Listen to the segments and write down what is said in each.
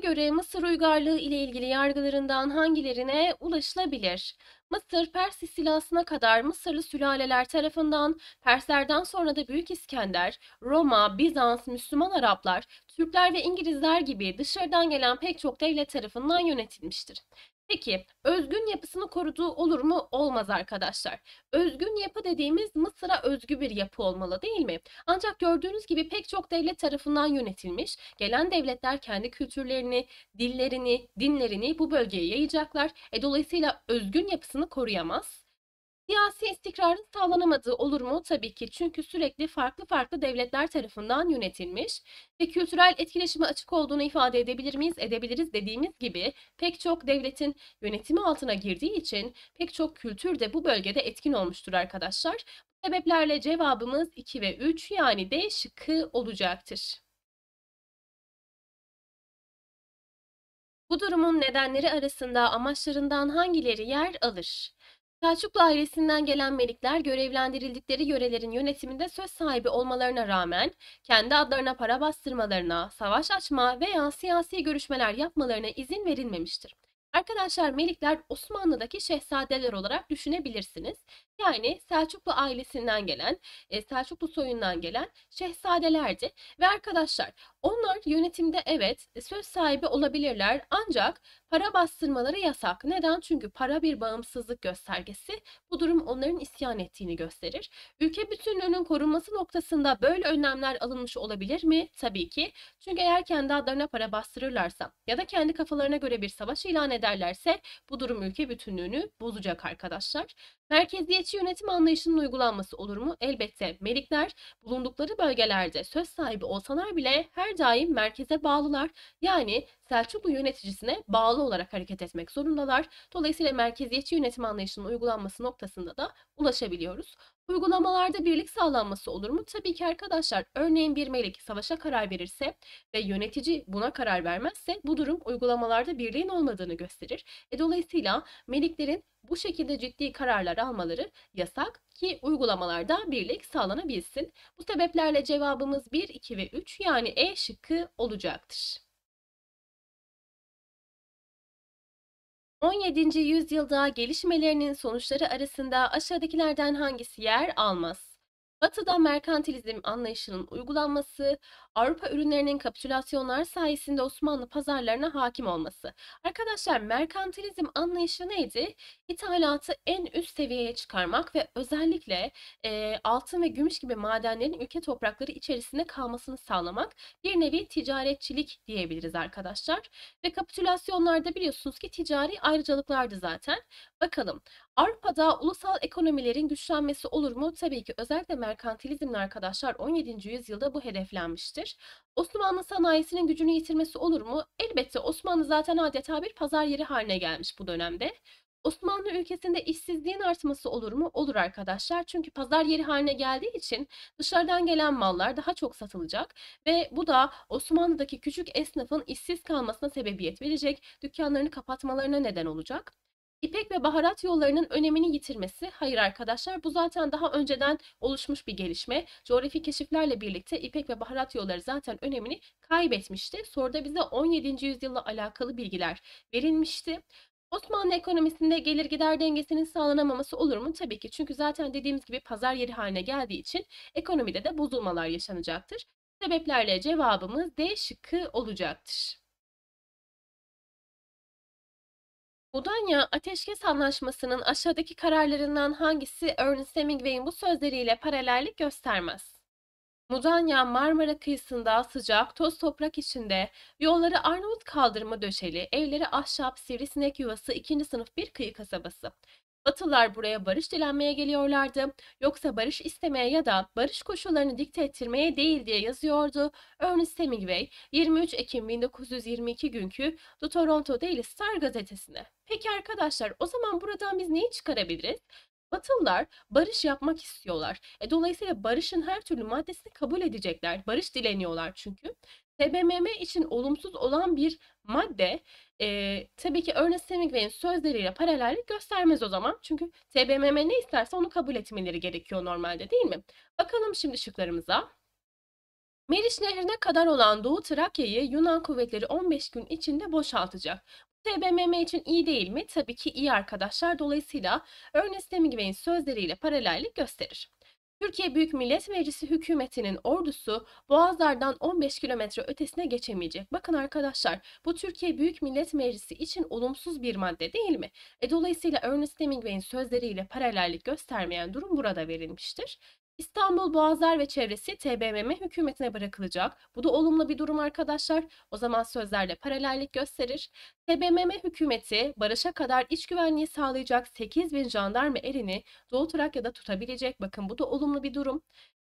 göre Mısır uygarlığı ile ilgili yargılarından hangilerine ulaşılabilir? Mısır, Pers istilasına kadar Mısırlı sülaleler tarafından, Perslerden sonra da Büyük İskender, Roma, Bizans, Müslüman Araplar, Türkler ve İngilizler gibi dışarıdan gelen pek çok devlet tarafından yönetilmiştir. Peki özgün yapısını koruduğu olur mu? Olmaz arkadaşlar. Özgün yapı dediğimiz Mısır'a özgü bir yapı olmalı değil mi? Ancak gördüğünüz gibi pek çok devlet tarafından yönetilmiş. Gelen devletler kendi kültürlerini, dillerini, dinlerini bu bölgeye yayacaklar. E, dolayısıyla özgün yapısını koruyamaz. Siyasi istikrarın sağlanamadığı olur mu? Tabii ki çünkü sürekli farklı farklı devletler tarafından yönetilmiş ve kültürel etkileşime açık olduğunu ifade edebilir miyiz? Edebiliriz dediğimiz gibi pek çok devletin yönetimi altına girdiği için pek çok kültür de bu bölgede etkin olmuştur arkadaşlar. Bu sebeplerle cevabımız 2 ve 3 yani D şıkkı olacaktır. Bu durumun nedenleri arasında amaçlarından hangileri yer alır? Selçuklu ailesinden gelen melikler görevlendirildikleri yörelerin yönetiminde söz sahibi olmalarına rağmen kendi adlarına para bastırmalarına, savaş açma veya siyasi görüşmeler yapmalarına izin verilmemiştir. Arkadaşlar melikler Osmanlı'daki şehzadeler olarak düşünebilirsiniz. Yani Selçuklu ailesinden gelen, e, Selçuklu soyundan gelen şehzadelerdi. Ve arkadaşlar onlar yönetimde evet e, söz sahibi olabilirler ancak para bastırmaları yasak. Neden? Çünkü para bir bağımsızlık göstergesi. Bu durum onların isyan ettiğini gösterir. Ülke bütünlüğünün korunması noktasında böyle önlemler alınmış olabilir mi? Tabii ki. Çünkü eğer kendi adlarına para bastırırlarsa ya da kendi kafalarına göre bir savaş ilan ederlerse bu durum ülke bütünlüğünü bozacak arkadaşlar. Merkeziyetçi yönetim anlayışının uygulanması olur mu? Elbette. Melikler bulundukları bölgelerde söz sahibi olsalar bile her daim merkeze bağlılar. Yani Selçuklu yöneticisine bağlı olarak hareket etmek zorundalar. Dolayısıyla merkeziyetçi yönetim anlayışının uygulanması noktasında da ulaşabiliyoruz. Uygulamalarda birlik sağlanması olur mu? Tabii ki arkadaşlar örneğin bir melek savaşa karar verirse ve yönetici buna karar vermezse bu durum uygulamalarda birliğin olmadığını gösterir. E, dolayısıyla meliklerin bu şekilde ciddi kararlar almaları yasak ki uygulamalarda birlik sağlanabilsin. Bu sebeplerle cevabımız 1, 2 ve 3 yani E şıkkı olacaktır. 17. yüzyılda gelişmelerinin sonuçları arasında aşağıdakilerden hangisi yer almaz? Batı'da merkantilizm anlayışının uygulanması, Avrupa ürünlerinin kapitülasyonlar sayesinde Osmanlı pazarlarına hakim olması. Arkadaşlar merkantilizm anlayışı neydi? İthalatı en üst seviyeye çıkarmak ve özellikle e, altın ve gümüş gibi madenlerin ülke toprakları içerisinde kalmasını sağlamak. Bir nevi ticaretçilik diyebiliriz arkadaşlar. Ve kapitülasyonlarda biliyorsunuz ki ticari ayrıcalıklardı zaten. Bakalım Avrupa'da ulusal ekonomilerin güçlenmesi olur mu? Tabii ki özellikle merkantilizmle arkadaşlar 17. yüzyılda bu hedeflenmiştir. Osmanlı sanayisinin gücünü yitirmesi olur mu? Elbette Osmanlı zaten adeta bir pazar yeri haline gelmiş bu dönemde. Osmanlı ülkesinde işsizliğin artması olur mu? Olur arkadaşlar. Çünkü pazar yeri haline geldiği için dışarıdan gelen mallar daha çok satılacak ve bu da Osmanlı'daki küçük esnafın işsiz kalmasına sebebiyet verecek, dükkanlarını kapatmalarına neden olacak. İpek ve baharat yollarının önemini yitirmesi, hayır arkadaşlar bu zaten daha önceden oluşmuş bir gelişme. Coğrafi keşiflerle birlikte İpek ve baharat yolları zaten önemini kaybetmişti. Soruda bize 17. yüzyılla alakalı bilgiler verilmişti. Osmanlı ekonomisinde gelir gider dengesinin sağlanamaması olur mu? Tabii ki çünkü zaten dediğimiz gibi pazar yeri haline geldiği için ekonomide de bozulmalar yaşanacaktır. Sebeplerle cevabımız D şıkkı olacaktır. Budanya Ateşkes Anlaşması'nın aşağıdaki kararlarından hangisi Ernest Hemingway'in bu sözleriyle paralellik göstermez? Mudanya Marmara kıyısında sıcak toz toprak içinde yolları Arnavut kaldırma döşeli, evleri ahşap sivrisinek yuvası ikinci sınıf bir kıyı kasabası. Batılar buraya barış dilenmeye geliyorlardı. Yoksa barış istemeye ya da barış koşullarını dikte ettirmeye değil diye yazıyordu. Ernest Hemingway 23 Ekim 1922 günkü The Toronto Daily Star gazetesine. Peki arkadaşlar o zaman buradan biz neyi çıkarabiliriz? Batılılar barış yapmak istiyorlar. E, dolayısıyla barışın her türlü maddesini kabul edecekler. Barış dileniyorlar çünkü. TBMM için olumsuz olan bir madde e, tabii ki Ernest Hemingway'in sözleriyle paralellik göstermez o zaman. Çünkü TBMM ne isterse onu kabul etmeleri gerekiyor normalde değil mi? Bakalım şimdi şıklarımıza. Meriç Nehri'ne kadar olan Doğu Trakya'yı Yunan kuvvetleri 15 gün içinde boşaltacak. TBMM için iyi değil mi? Tabii ki iyi arkadaşlar. Dolayısıyla Ernest Hemingway'in sözleriyle paralellik gösterir. Türkiye Büyük Millet Meclisi hükümetinin ordusu Boğazlar'dan 15 kilometre ötesine geçemeyecek. Bakın arkadaşlar bu Türkiye Büyük Millet Meclisi için olumsuz bir madde değil mi? E, dolayısıyla Ernest Hemingway'in sözleriyle paralellik göstermeyen durum burada verilmiştir. İstanbul Boğazlar ve çevresi TBMM hükümetine bırakılacak. Bu da olumlu bir durum arkadaşlar. O zaman sözlerle paralellik gösterir. TBMM hükümeti barışa kadar iç güvenliği sağlayacak 8 bin jandarma erini Doğu Trakya'da tutabilecek. Bakın bu da olumlu bir durum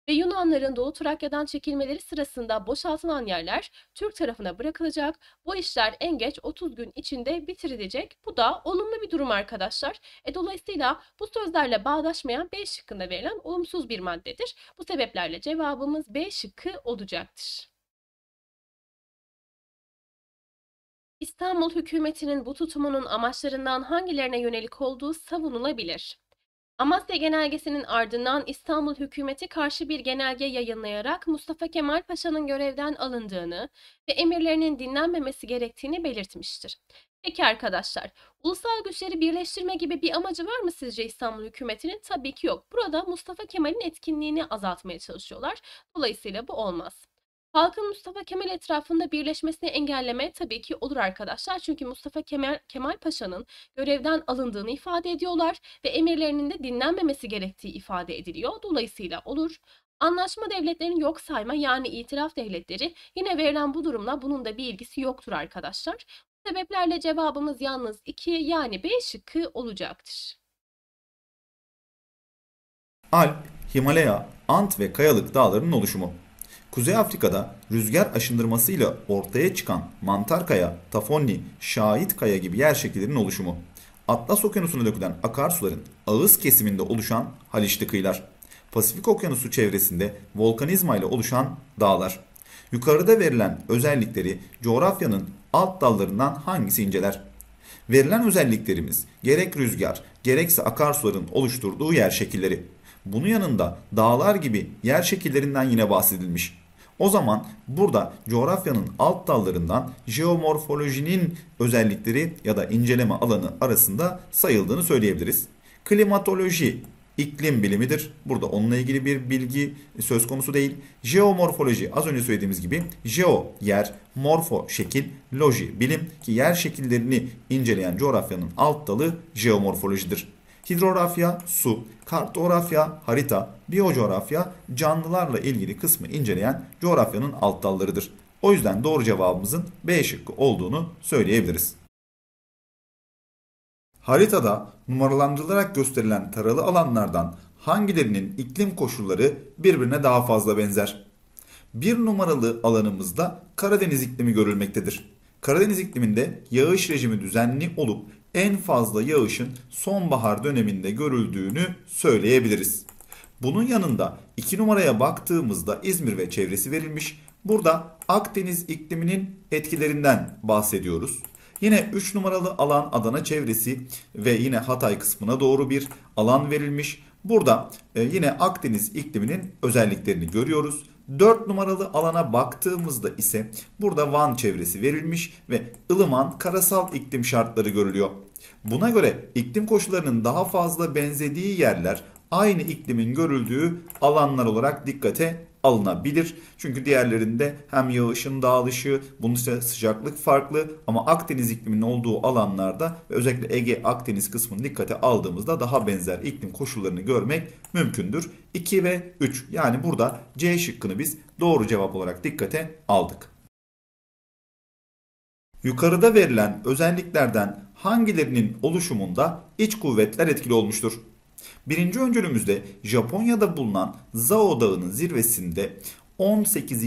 ve Yunanların Doğu Trakya'dan çekilmeleri sırasında boşaltılan yerler Türk tarafına bırakılacak. Bu işler en geç 30 gün içinde bitirilecek. Bu da olumlu bir durum arkadaşlar. E, dolayısıyla bu sözlerle bağdaşmayan B şıkkında verilen olumsuz bir maddedir. Bu sebeplerle cevabımız B şıkkı olacaktır. İstanbul hükümetinin bu tutumunun amaçlarından hangilerine yönelik olduğu savunulabilir? Amasya genelgesinin ardından İstanbul hükümeti karşı bir genelge yayınlayarak Mustafa Kemal Paşa'nın görevden alındığını ve emirlerinin dinlenmemesi gerektiğini belirtmiştir. Peki arkadaşlar, ulusal güçleri birleştirme gibi bir amacı var mı sizce İstanbul hükümetinin? Tabii ki yok. Burada Mustafa Kemal'in etkinliğini azaltmaya çalışıyorlar. Dolayısıyla bu olmaz. Halkın Mustafa Kemal etrafında birleşmesini engelleme tabii ki olur arkadaşlar. Çünkü Mustafa Kemal, Kemal Paşa'nın görevden alındığını ifade ediyorlar ve emirlerinin de dinlenmemesi gerektiği ifade ediliyor. Dolayısıyla olur. Anlaşma devletlerini yok sayma yani itiraf devletleri yine verilen bu durumla bunun da bir ilgisi yoktur arkadaşlar. Bu sebeplerle cevabımız yalnız 2 yani B şıkkı olacaktır. Alp, Himalaya, Ant ve Kayalık dağlarının oluşumu Kuzey Afrika'da rüzgar aşındırmasıyla ortaya çıkan mantar kaya, tafonni, şahit kaya gibi yer şekillerinin oluşumu. Atlas Okyanusu'na dökülen akarsuların ağız kesiminde oluşan Haliçli kıyılar. Pasifik Okyanusu çevresinde volkanizma ile oluşan dağlar. Yukarıda verilen özellikleri coğrafyanın alt dallarından hangisi inceler? Verilen özelliklerimiz gerek rüzgar gerekse akarsuların oluşturduğu yer şekilleri. Bunun yanında dağlar gibi yer şekillerinden yine bahsedilmiş. O zaman burada coğrafyanın alt dallarından jeomorfolojinin özellikleri ya da inceleme alanı arasında sayıldığını söyleyebiliriz. Klimatoloji iklim bilimidir. Burada onunla ilgili bir bilgi söz konusu değil. Jeomorfoloji az önce söylediğimiz gibi jeo yer, morfo şekil, loji bilim ki yer şekillerini inceleyen coğrafyanın alt dalı jeomorfolojidir hidrografya su, kartografya harita, biyocoğrafya canlılarla ilgili kısmı inceleyen coğrafyanın alt dallarıdır. O yüzden doğru cevabımızın B şıkkı olduğunu söyleyebiliriz. Haritada numaralandırılarak gösterilen taralı alanlardan hangilerinin iklim koşulları birbirine daha fazla benzer? Bir numaralı alanımızda Karadeniz iklimi görülmektedir. Karadeniz ikliminde yağış rejimi düzenli olup en fazla yağışın sonbahar döneminde görüldüğünü söyleyebiliriz. Bunun yanında 2 numaraya baktığımızda İzmir ve çevresi verilmiş. Burada Akdeniz ikliminin etkilerinden bahsediyoruz. Yine 3 numaralı alan Adana çevresi ve yine Hatay kısmına doğru bir alan verilmiş. Burada e, yine Akdeniz ikliminin özelliklerini görüyoruz. 4 numaralı alana baktığımızda ise burada Van çevresi verilmiş ve ılıman karasal iklim şartları görülüyor. Buna göre iklim koşullarının daha fazla benzediği yerler aynı iklimin görüldüğü alanlar olarak dikkate alınabilir. Çünkü diğerlerinde hem yağışın dağılışı, bunun ise sıcaklık farklı ama Akdeniz ikliminin olduğu alanlarda ve özellikle Ege Akdeniz kısmını dikkate aldığımızda daha benzer iklim koşullarını görmek mümkündür. 2 ve 3 yani burada C şıkkını biz doğru cevap olarak dikkate aldık. Yukarıda verilen özelliklerden hangilerinin oluşumunda iç kuvvetler etkili olmuştur? Birinci öncülümüzde Japonya'da bulunan Zao Dağı'nın zirvesinde 18.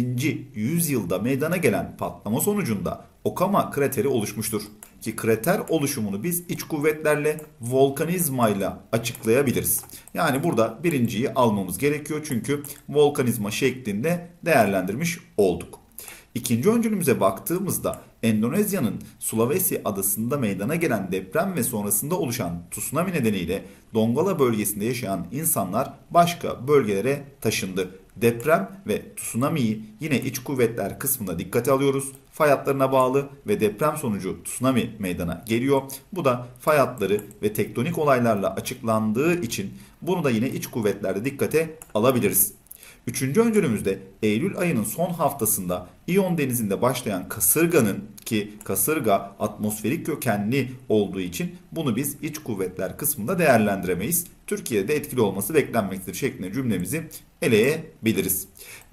yüzyılda meydana gelen patlama sonucunda Okama krateri oluşmuştur. Ki krater oluşumunu biz iç kuvvetlerle volkanizmayla açıklayabiliriz. Yani burada birinciyi almamız gerekiyor çünkü volkanizma şeklinde değerlendirmiş olduk. İkinci öncülümüze baktığımızda Endonezya'nın Sulawesi adasında meydana gelen deprem ve sonrasında oluşan tsunami nedeniyle Dongola bölgesinde yaşayan insanlar başka bölgelere taşındı. Deprem ve tsunami'yi yine iç kuvvetler kısmında dikkate alıyoruz. Fay hatlarına bağlı ve deprem sonucu tsunami meydana geliyor. Bu da fay hatları ve tektonik olaylarla açıklandığı için bunu da yine iç kuvvetlerde dikkate alabiliriz. Üçüncü öncülümüzde Eylül ayının son haftasında İyon denizinde başlayan kasırganın ki kasırga atmosferik kökenli olduğu için bunu biz iç kuvvetler kısmında değerlendiremeyiz. Türkiye'de etkili olması beklenmektedir şeklinde cümlemizi eleyebiliriz.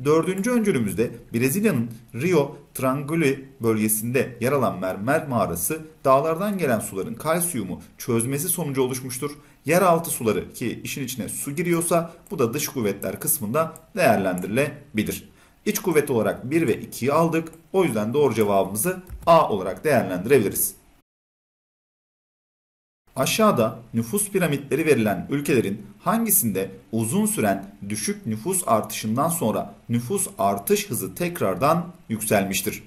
Dördüncü öncülümüzde Brezilya'nın Rio Trangulo bölgesinde yer alan mermer mağarası dağlardan gelen suların kalsiyumu çözmesi sonucu oluşmuştur. Yeraltı suları ki işin içine su giriyorsa bu da dış kuvvetler kısmında değerlendirilebilir. İç kuvvet olarak 1 ve 2'yi aldık. O yüzden doğru cevabımızı A olarak değerlendirebiliriz. Aşağıda nüfus piramitleri verilen ülkelerin hangisinde uzun süren düşük nüfus artışından sonra nüfus artış hızı tekrardan yükselmiştir?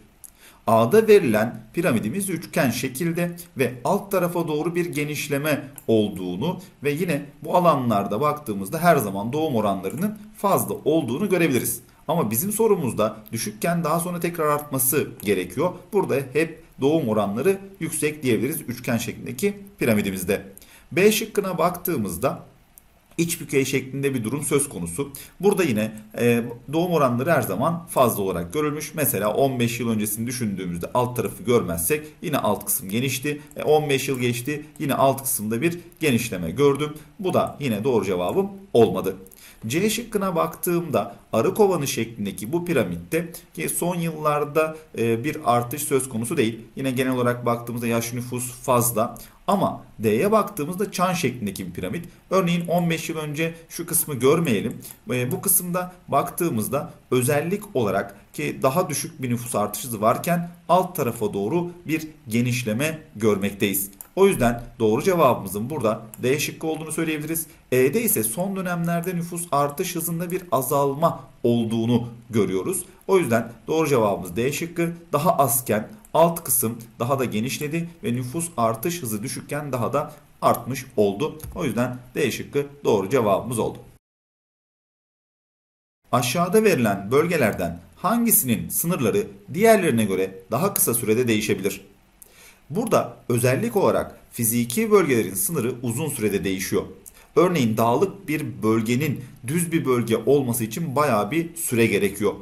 A'da verilen piramidimiz üçgen şekilde ve alt tarafa doğru bir genişleme olduğunu ve yine bu alanlarda baktığımızda her zaman doğum oranlarının fazla olduğunu görebiliriz. Ama bizim sorumuzda düşükken daha sonra tekrar artması gerekiyor. Burada hep doğum oranları yüksek diyebiliriz üçgen şeklindeki piramidimizde. B şıkkına baktığımızda iç bükey şeklinde bir durum söz konusu. Burada yine e, doğum oranları her zaman fazla olarak görülmüş. Mesela 15 yıl öncesini düşündüğümüzde alt tarafı görmezsek yine alt kısım genişti. E, 15 yıl geçti yine alt kısımda bir genişleme gördüm. Bu da yine doğru cevabım olmadı. C şıkkına baktığımda arı kovanı şeklindeki bu piramitte ki son yıllarda e, bir artış söz konusu değil. Yine genel olarak baktığımızda yaş nüfus fazla ama D'ye baktığımızda çan şeklindeki bir piramit. Örneğin 15 yıl önce şu kısmı görmeyelim. E, bu kısımda baktığımızda özellik olarak ki daha düşük bir nüfus artışı varken alt tarafa doğru bir genişleme görmekteyiz. O yüzden doğru cevabımızın burada D şıkkı olduğunu söyleyebiliriz. E'de ise son dönemlerde nüfus artış hızında bir azalma olduğunu görüyoruz. O yüzden doğru cevabımız D şıkkı. Daha azken alt kısım daha da genişledi ve nüfus artış hızı düşükken daha da artmış oldu. O yüzden D şıkkı doğru cevabımız oldu. Aşağıda verilen bölgelerden hangisinin sınırları diğerlerine göre daha kısa sürede değişebilir? Burada özellik olarak fiziki bölgelerin sınırı uzun sürede değişiyor. Örneğin dağlık bir bölgenin düz bir bölge olması için baya bir süre gerekiyor.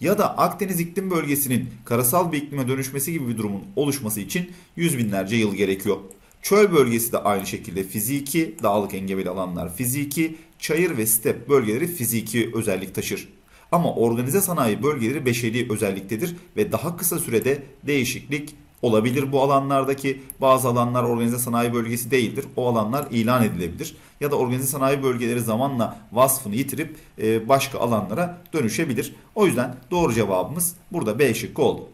Ya da Akdeniz iklim bölgesinin karasal bir iklime dönüşmesi gibi bir durumun oluşması için yüz binlerce yıl gerekiyor. Çöl bölgesi de aynı şekilde fiziki, dağlık engebeli alanlar fiziki, çayır ve step bölgeleri fiziki özellik taşır. Ama organize sanayi bölgeleri beşeri özelliktedir ve daha kısa sürede değişiklik olabilir bu alanlardaki bazı alanlar organize sanayi bölgesi değildir. O alanlar ilan edilebilir. Ya da organize sanayi bölgeleri zamanla vasfını yitirip e, başka alanlara dönüşebilir. O yüzden doğru cevabımız burada B şıkkı oldu.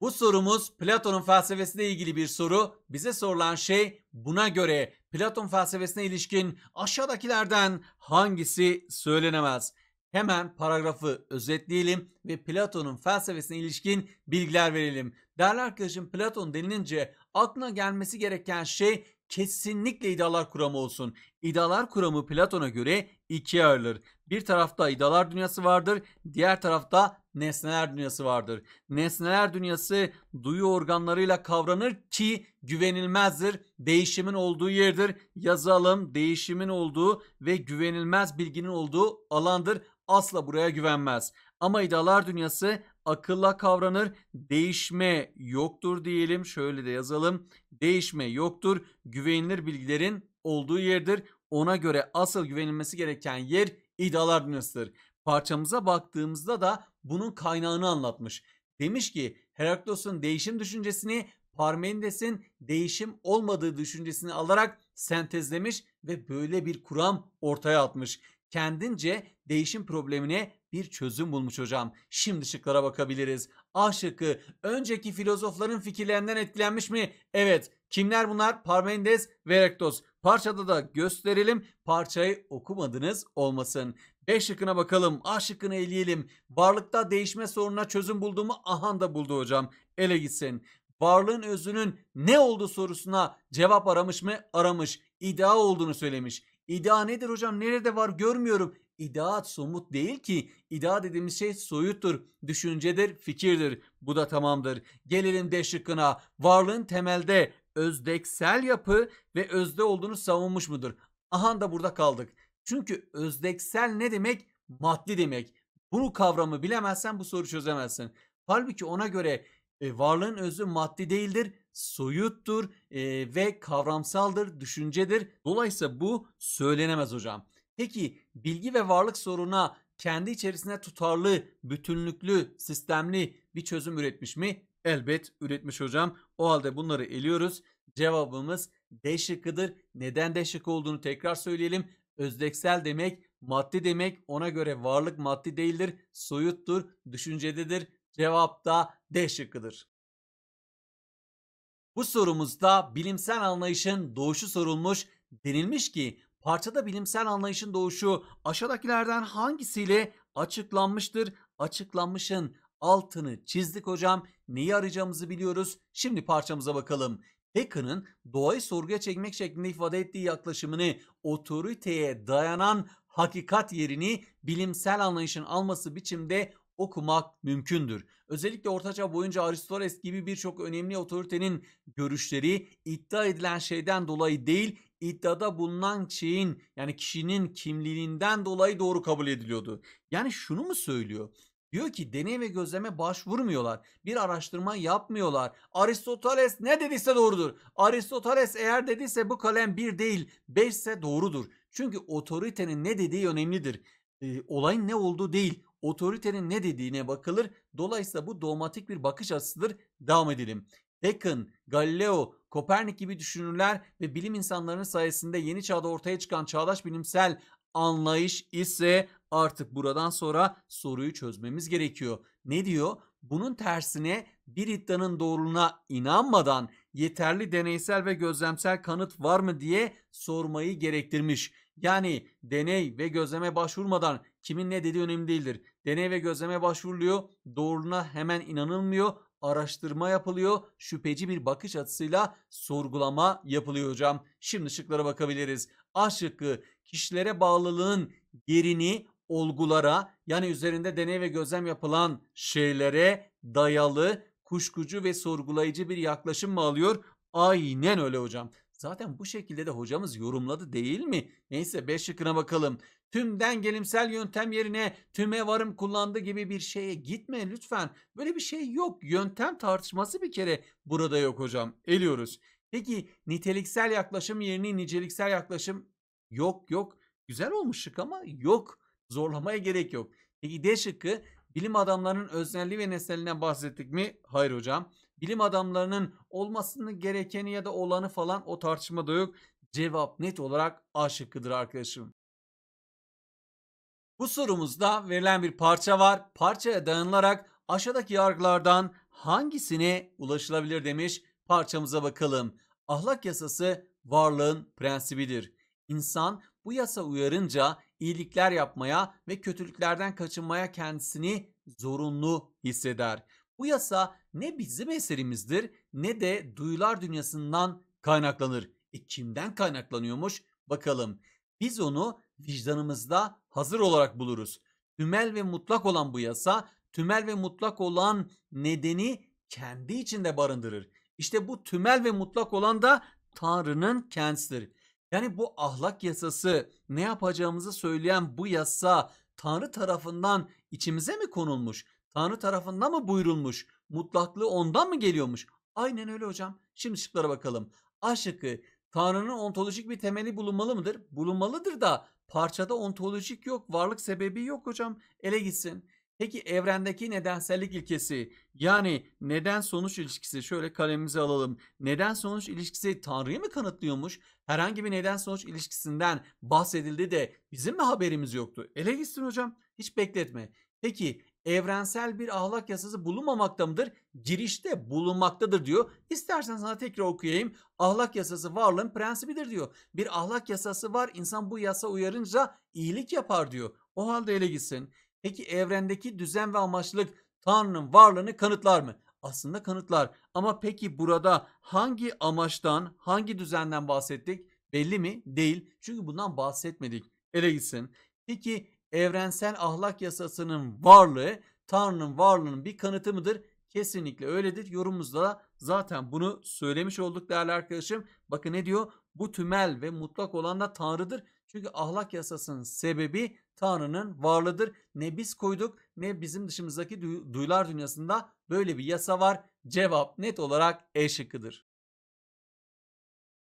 Bu sorumuz Platon'un felsefesiyle ilgili bir soru. Bize sorulan şey buna göre Platon felsefesine ilişkin aşağıdakilerden hangisi söylenemez? hemen paragrafı özetleyelim ve Platon'un felsefesine ilişkin bilgiler verelim. Değerli arkadaşım Platon denilince aklına gelmesi gereken şey kesinlikle idealar kuramı olsun. İdealar kuramı Platon'a göre ikiye ayrılır. Bir tarafta idealar dünyası vardır, diğer tarafta nesneler dünyası vardır. Nesneler dünyası duyu organlarıyla kavranır ki güvenilmezdir, değişimin olduğu yerdir. Yazalım değişimin olduğu ve güvenilmez bilginin olduğu alandır asla buraya güvenmez. Ama idealar dünyası akılla kavranır. Değişme yoktur diyelim. Şöyle de yazalım. Değişme yoktur. Güvenilir bilgilerin olduğu yerdir. Ona göre asıl güvenilmesi gereken yer idealar dünyasıdır. Parçamıza baktığımızda da bunun kaynağını anlatmış. Demiş ki Heraklitos'un değişim düşüncesini Parmenides'in değişim olmadığı düşüncesini alarak sentezlemiş ve böyle bir kuram ortaya atmış kendince değişim problemine bir çözüm bulmuş hocam. Şimdi şıklara bakabiliriz. A şıkkı önceki filozofların fikirlerinden etkilenmiş mi? Evet. Kimler bunlar? Parmenides ve Erektos. Parçada da gösterelim. Parçayı okumadınız olmasın. B şıkkına bakalım. A şıkkını eleyelim. Varlıkta değişme sorununa çözüm bulduğumu Ahan da buldu hocam. Ele gitsin. Varlığın özünün ne olduğu sorusuna cevap aramış mı? Aramış. İddia olduğunu söylemiş. İddia nedir hocam? Nerede var görmüyorum. İddia somut değil ki. İddia dediğimiz şey soyuttur, düşüncedir, fikirdir. Bu da tamamdır. Gelelim D şıkkına. Varlığın temelde özdeksel yapı ve özde olduğunu savunmuş mudur? Aha da burada kaldık. Çünkü özdeksel ne demek? Maddi demek. Bunu kavramı bilemezsen bu soru çözemezsin. Halbuki ona göre e, varlığın özü maddi değildir, soyuttur e, ve kavramsaldır, düşüncedir. Dolayısıyla bu söylenemez hocam. Peki bilgi ve varlık soruna kendi içerisinde tutarlı, bütünlüklü, sistemli bir çözüm üretmiş mi? Elbet üretmiş hocam. O halde bunları eliyoruz. Cevabımız D şıkkıdır. Neden D şıkkı olduğunu tekrar söyleyelim. Özdeksel demek maddi demek ona göre varlık maddi değildir, soyuttur, düşüncededir Cevap da D şıkkıdır. Bu sorumuzda bilimsel anlayışın doğuşu sorulmuş denilmiş ki parçada bilimsel anlayışın doğuşu aşağıdakilerden hangisiyle açıklanmıştır? Açıklanmışın altını çizdik hocam. Neyi arayacağımızı biliyoruz. Şimdi parçamıza bakalım. Bacon'ın doğayı sorguya çekmek şeklinde ifade ettiği yaklaşımını otoriteye dayanan hakikat yerini bilimsel anlayışın alması biçimde okumak mümkündür. Özellikle ortaçağ boyunca Aristoteles gibi birçok önemli otoritenin görüşleri iddia edilen şeyden dolayı değil, iddiada bulunan şeyin yani kişinin kimliğinden dolayı doğru kabul ediliyordu. Yani şunu mu söylüyor? Diyor ki deney ve gözleme başvurmuyorlar. Bir araştırma yapmıyorlar. Aristoteles ne dediyse doğrudur. Aristoteles eğer dediyse bu kalem bir değil beşse doğrudur. Çünkü otoritenin ne dediği önemlidir. E, olayın ne olduğu değil otoritenin ne dediğine bakılır. Dolayısıyla bu dogmatik bir bakış açısıdır. Devam edelim. Bacon, Galileo, Kopernik gibi düşünürler ve bilim insanlarının sayesinde yeni çağda ortaya çıkan çağdaş bilimsel anlayış ise artık buradan sonra soruyu çözmemiz gerekiyor. Ne diyor? Bunun tersine bir iddianın doğruluğuna inanmadan yeterli deneysel ve gözlemsel kanıt var mı diye sormayı gerektirmiş. Yani deney ve gözleme başvurmadan Kimin ne dediği önemli değildir. Deney ve gözleme başvuruluyor. Doğruluğuna hemen inanılmıyor. Araştırma yapılıyor. Şüpheci bir bakış açısıyla sorgulama yapılıyor hocam. Şimdi şıklara bakabiliriz. A şıkkı kişilere bağlılığın yerini olgulara yani üzerinde deney ve gözlem yapılan şeylere dayalı kuşkucu ve sorgulayıcı bir yaklaşım mı alıyor? Aynen öyle hocam. Zaten bu şekilde de hocamız yorumladı değil mi? Neyse 5 şıkkına bakalım tümden gelimsel yöntem yerine tüme varım kullandı gibi bir şeye gitme lütfen. Böyle bir şey yok. Yöntem tartışması bir kere burada yok hocam. Eliyoruz. Peki niteliksel yaklaşım yerine niceliksel yaklaşım yok yok. Güzel olmuş ama yok. Zorlamaya gerek yok. Peki D şıkkı bilim adamlarının öznelliği ve nesneliğinden bahsettik mi? Hayır hocam. Bilim adamlarının olmasını gerekeni ya da olanı falan o tartışmada yok. Cevap net olarak A şıkkıdır arkadaşım. Bu sorumuzda verilen bir parça var. Parçaya dayanılarak aşağıdaki yargılardan hangisine ulaşılabilir demiş. Parçamıza bakalım. Ahlak yasası varlığın prensibidir. İnsan bu yasa uyarınca iyilikler yapmaya ve kötülüklerden kaçınmaya kendisini zorunlu hisseder. Bu yasa ne bizim eserimizdir ne de duyular dünyasından kaynaklanır. E kimden kaynaklanıyormuş? Bakalım. Biz onu vicdanımızda hazır olarak buluruz. Tümel ve mutlak olan bu yasa, tümel ve mutlak olan nedeni kendi içinde barındırır. İşte bu tümel ve mutlak olan da Tanrı'nın kendisidir. Yani bu ahlak yasası ne yapacağımızı söyleyen bu yasa Tanrı tarafından içimize mi konulmuş? Tanrı tarafından mı buyurulmuş? Mutlaklığı ondan mı geliyormuş? Aynen öyle hocam. Şimdi şıklara bakalım. A şıkkı Tanrı'nın ontolojik bir temeli bulunmalı mıdır? Bulunmalıdır da parçada ontolojik yok, varlık sebebi yok hocam. Ele gitsin. Peki evrendeki nedensellik ilkesi yani neden sonuç ilişkisi şöyle kalemimize alalım. Neden sonuç ilişkisi Tanrı'yı mı kanıtlıyormuş? Herhangi bir neden sonuç ilişkisinden bahsedildi de bizim mi haberimiz yoktu? Ele gitsin hocam hiç bekletme. Peki evrensel bir ahlak yasası bulunmamakta mıdır? Girişte bulunmaktadır diyor. İstersen sana tekrar okuyayım. Ahlak yasası varlığın prensibidir diyor. Bir ahlak yasası var. insan bu yasa uyarınca iyilik yapar diyor. O halde ele gitsin. Peki evrendeki düzen ve amaçlık Tanrı'nın varlığını kanıtlar mı? Aslında kanıtlar. Ama peki burada hangi amaçtan, hangi düzenden bahsettik? Belli mi? Değil. Çünkü bundan bahsetmedik. Ele gitsin. Peki evrensel ahlak yasasının varlığı Tanrı'nın varlığının bir kanıtı mıdır? Kesinlikle öyledir. Yorumumuzda zaten bunu söylemiş olduk değerli arkadaşım. Bakın ne diyor? Bu tümel ve mutlak olan da Tanrı'dır. Çünkü ahlak yasasının sebebi Tanrı'nın varlığıdır. Ne biz koyduk ne bizim dışımızdaki duyular dünyasında böyle bir yasa var. Cevap net olarak E şıkkıdır.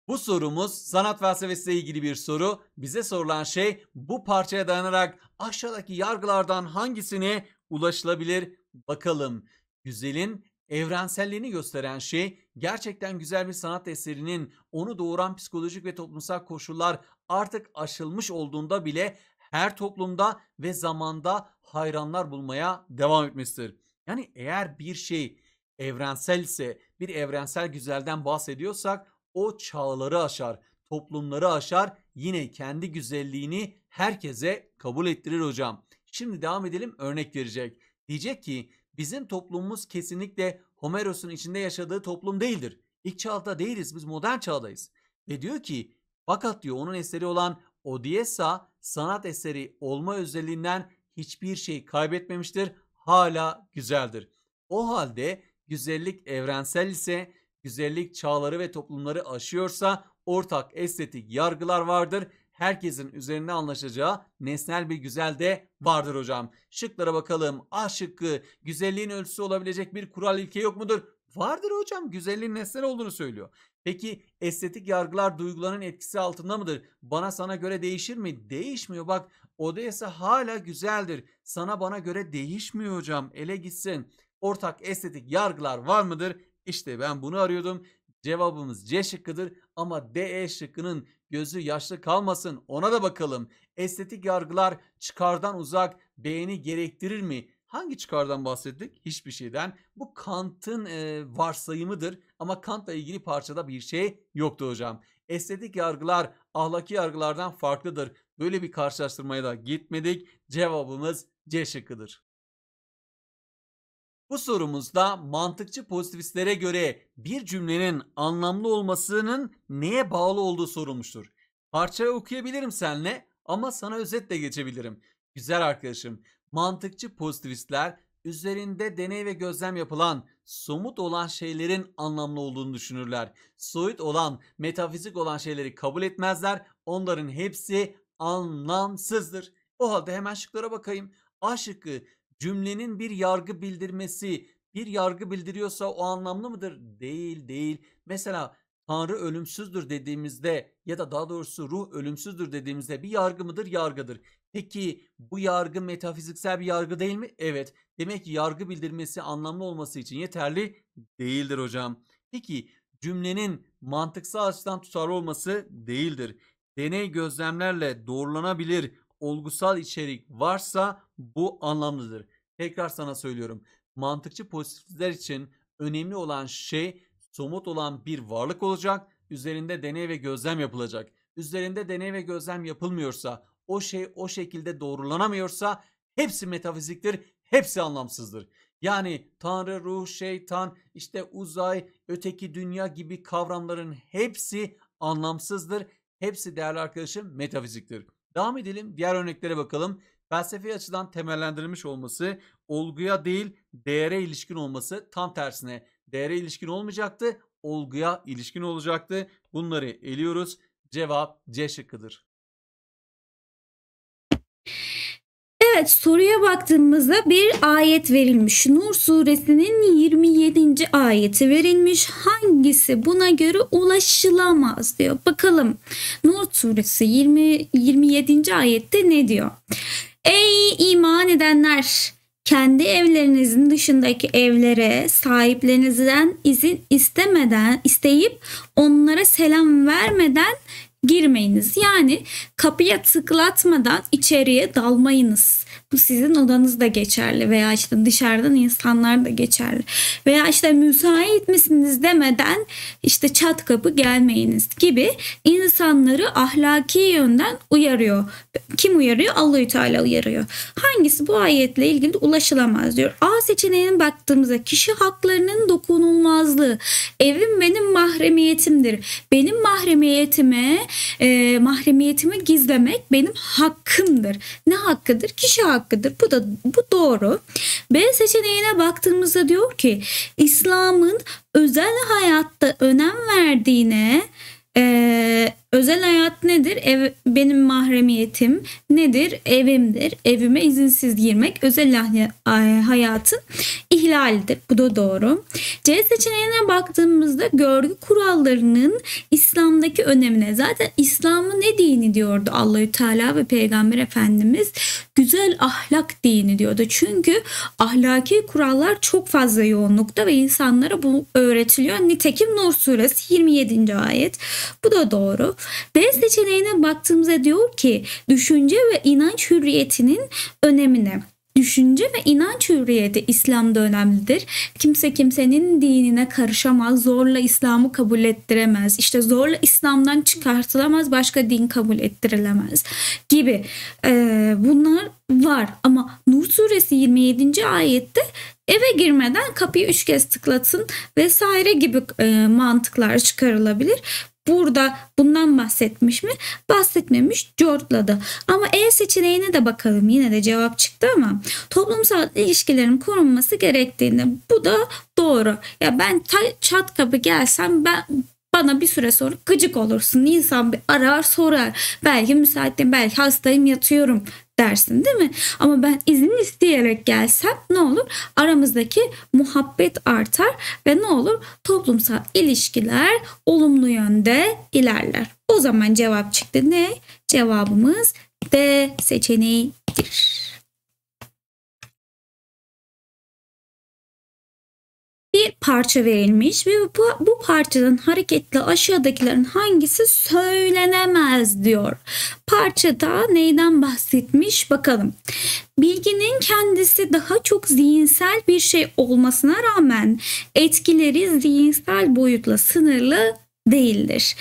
Bu sorumuz sanat felsefesiyle ilgili bir soru. Bize sorulan şey bu parçaya dayanarak aşağıdaki yargılardan hangisine ulaşılabilir? Bakalım. Güzelin evrenselliğini gösteren şey gerçekten güzel bir sanat eserinin onu doğuran psikolojik ve toplumsal koşullar artık aşılmış olduğunda bile her toplumda ve zamanda hayranlar bulmaya devam etmesidir. Yani eğer bir şey evrensel ise bir evrensel güzelden bahsediyorsak o çağları aşar, toplumları aşar, yine kendi güzelliğini herkese kabul ettirir hocam. Şimdi devam edelim örnek verecek. Diyecek ki bizim toplumumuz kesinlikle Homeros'un içinde yaşadığı toplum değildir. İlk çağda değiliz biz modern çağdayız. Ve diyor ki fakat diyor onun eseri olan Odiessa sanat eseri olma özelliğinden hiçbir şey kaybetmemiştir. Hala güzeldir. O halde güzellik evrensel ise güzellik çağları ve toplumları aşıyorsa ortak estetik yargılar vardır. Herkesin üzerine anlaşacağı nesnel bir güzel de vardır hocam. Şıklara bakalım. A şıkkı güzelliğin ölçüsü olabilecek bir kural ilke yok mudur? Vardır hocam güzelliğin nesnel olduğunu söylüyor. Peki estetik yargılar duyguların etkisi altında mıdır? Bana sana göre değişir mi? Değişmiyor bak Odessa hala güzeldir. Sana bana göre değişmiyor hocam ele gitsin. Ortak estetik yargılar var mıdır? İşte ben bunu arıyordum. Cevabımız C şıkkıdır ama DE şıkkının gözü yaşlı kalmasın ona da bakalım. Estetik yargılar çıkardan uzak beğeni gerektirir mi? Hangi çıkardan bahsettik? Hiçbir şeyden. Bu Kant'ın e, varsayımıdır ama Kant'la ilgili parçada bir şey yoktu hocam. Estetik yargılar ahlaki yargılardan farklıdır. Böyle bir karşılaştırmaya da gitmedik. Cevabımız C şıkkıdır. Bu sorumuzda mantıkçı pozitivistlere göre bir cümlenin anlamlı olmasının neye bağlı olduğu sorulmuştur. Parçayı okuyabilirim senle ama sana özetle geçebilirim. Güzel arkadaşım, mantıkçı pozitivistler üzerinde deney ve gözlem yapılan, somut olan şeylerin anlamlı olduğunu düşünürler. Soyut olan, metafizik olan şeyleri kabul etmezler. Onların hepsi anlamsızdır. O halde hemen şıklara bakayım. A şıkkı cümlenin bir yargı bildirmesi bir yargı bildiriyorsa o anlamlı mıdır? Değil değil. Mesela Tanrı ölümsüzdür dediğimizde ya da daha doğrusu ruh ölümsüzdür dediğimizde bir yargı mıdır? Yargıdır. Peki bu yargı metafiziksel bir yargı değil mi? Evet. Demek ki yargı bildirmesi anlamlı olması için yeterli değildir hocam. Peki cümlenin mantıksal açıdan tutarlı olması değildir. Deney gözlemlerle doğrulanabilir olgusal içerik varsa bu anlamlıdır. Tekrar sana söylüyorum. Mantıkçı pozitifler için önemli olan şey somut olan bir varlık olacak. Üzerinde deney ve gözlem yapılacak. Üzerinde deney ve gözlem yapılmıyorsa, o şey o şekilde doğrulanamıyorsa hepsi metafiziktir, hepsi anlamsızdır. Yani tanrı, ruh, şeytan, işte uzay, öteki dünya gibi kavramların hepsi anlamsızdır. Hepsi değerli arkadaşım metafiziktir. Devam edelim diğer örneklere bakalım. Felsefi açıdan temellendirilmiş olması, olguya değil değere ilişkin olması tam tersine değere ilişkin olmayacaktı, olguya ilişkin olacaktı. Bunları eliyoruz. Cevap C şıkkıdır. Evet soruya baktığımızda bir ayet verilmiş. Nur suresinin 27. ayeti verilmiş. Hangisi buna göre ulaşılamaz diyor. Bakalım Nur suresi 20, 27. ayette ne diyor? Ey iman edenler! kendi evlerinizin dışındaki evlere sahiplerinizden izin istemeden isteyip onlara selam vermeden girmeyiniz. Yani kapıya tıklatmadan içeriye dalmayınız. Bu sizin odanız da geçerli veya işte dışarıdan insanlar da geçerli. Veya işte müsait misiniz demeden işte çat kapı gelmeyiniz gibi insanları ahlaki yönden uyarıyor. Kim uyarıyor? Allahü Teala uyarıyor. Hangisi bu ayetle ilgili ulaşılamaz diyor. A seçeneğine baktığımızda kişi haklarının dokunulmazlığı. Evim benim mahremiyetimdir. Benim mahremiyetime e, mahremiyetimi gizlemek benim hakkımdır. Ne hakkıdır? Kişi hakkı hakkıdır. Bu da bu doğru. B seçeneğine baktığımızda diyor ki İslam'ın özel hayatta önem verdiğine e, Özel hayat nedir? Ev, benim mahremiyetim nedir? Evimdir. Evime izinsiz girmek özel hayatın ihlalidir. Bu da doğru. C seçeneğine baktığımızda görgü kurallarının İslam'daki önemine zaten İslam'ı ne dini diyordu Allahü Teala ve Peygamber Efendimiz güzel ahlak dini diyordu. Çünkü ahlaki kurallar çok fazla yoğunlukta ve insanlara bu öğretiliyor. Nitekim Nur suresi 27. ayet. Bu da doğru. D seçeneğine baktığımızda diyor ki düşünce ve inanç hürriyetinin önemine. Düşünce ve inanç hürriyeti İslam'da önemlidir. Kimse kimsenin dinine karışamaz, zorla İslam'ı kabul ettiremez. İşte zorla İslam'dan çıkartılamaz, başka din kabul ettirilemez gibi. Ee, bunlar var ama Nur suresi 27. ayette eve girmeden kapıyı üç kez tıklatın vesaire gibi e, mantıklar çıkarılabilir burada bundan bahsetmiş mi? Bahsetmemiş, cortladı. Ama E seçeneğine de bakalım. Yine de cevap çıktı ama toplumsal ilişkilerin korunması gerektiğini. Bu da doğru. Ya ben çat kapı gelsem ben bana bir süre sonra gıcık olursun. İnsan bir arar sorar. Belki müsait belki hastayım yatıyorum dersin değil mi? Ama ben izin isteyerek gelsem ne olur? Aramızdaki muhabbet artar ve ne olur? Toplumsal ilişkiler olumlu yönde ilerler. O zaman cevap çıktı ne? Cevabımız D seçeneğidir. bir parça verilmiş ve bu, bu parçanın hareketle aşağıdakilerin hangisi söylenemez diyor. Parçada neyden bahsetmiş bakalım. Bilginin kendisi daha çok zihinsel bir şey olmasına rağmen etkileri zihinsel boyutla sınırlı değildir.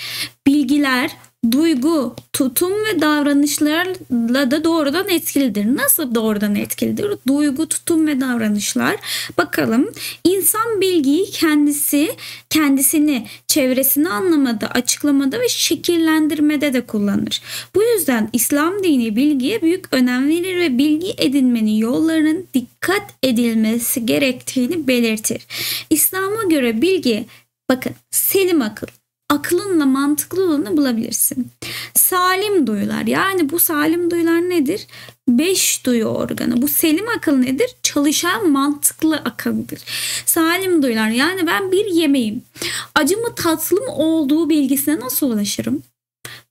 Bilgiler duygu, tutum ve davranışlarla da doğrudan etkilidir. Nasıl doğrudan etkilidir? Duygu, tutum ve davranışlar. Bakalım insan bilgiyi kendisi, kendisini, çevresini anlamada, açıklamada ve şekillendirmede de kullanır. Bu yüzden İslam dini bilgiye büyük önem verir ve bilgi edinmenin yollarının dikkat edilmesi gerektiğini belirtir. İslam'a göre bilgi bakın selim akıl, aklınla mantıklı olanı bulabilirsin. Salim duyular yani bu salim duyular nedir? Beş duyu organı. Bu selim akıl nedir? Çalışan mantıklı akıldır. Salim duyular yani ben bir yemeğim. Acı mı tatlı mı olduğu bilgisine nasıl ulaşırım?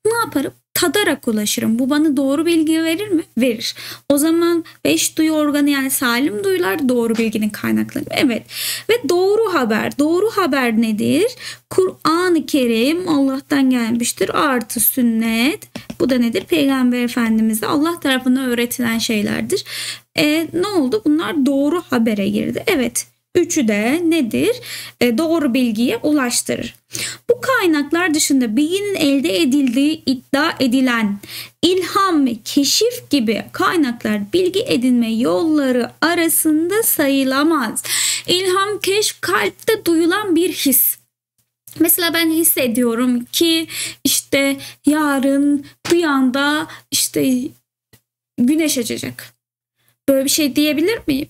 Ne yaparım? tadarak ulaşırım. Bu bana doğru bilgi verir mi? Verir. O zaman beş duyu organı yani salim duyular doğru bilginin kaynakları. Evet. Ve doğru haber. Doğru haber nedir? Kur'an-ı Kerim Allah'tan gelmiştir. Artı sünnet. Bu da nedir? Peygamber Efendimiz'e Allah tarafından öğretilen şeylerdir. E, ne oldu? Bunlar doğru habere girdi. Evet. Üçü de nedir? E, doğru bilgiye ulaştırır. Bu kaynaklar dışında bilginin elde edildiği iddia edilen ilham ve keşif gibi kaynaklar bilgi edinme yolları arasında sayılamaz. İlham keşf kalpte duyulan bir his. Mesela ben hissediyorum ki işte yarın bu kıyanda işte güneş açacak. Böyle bir şey diyebilir miyim?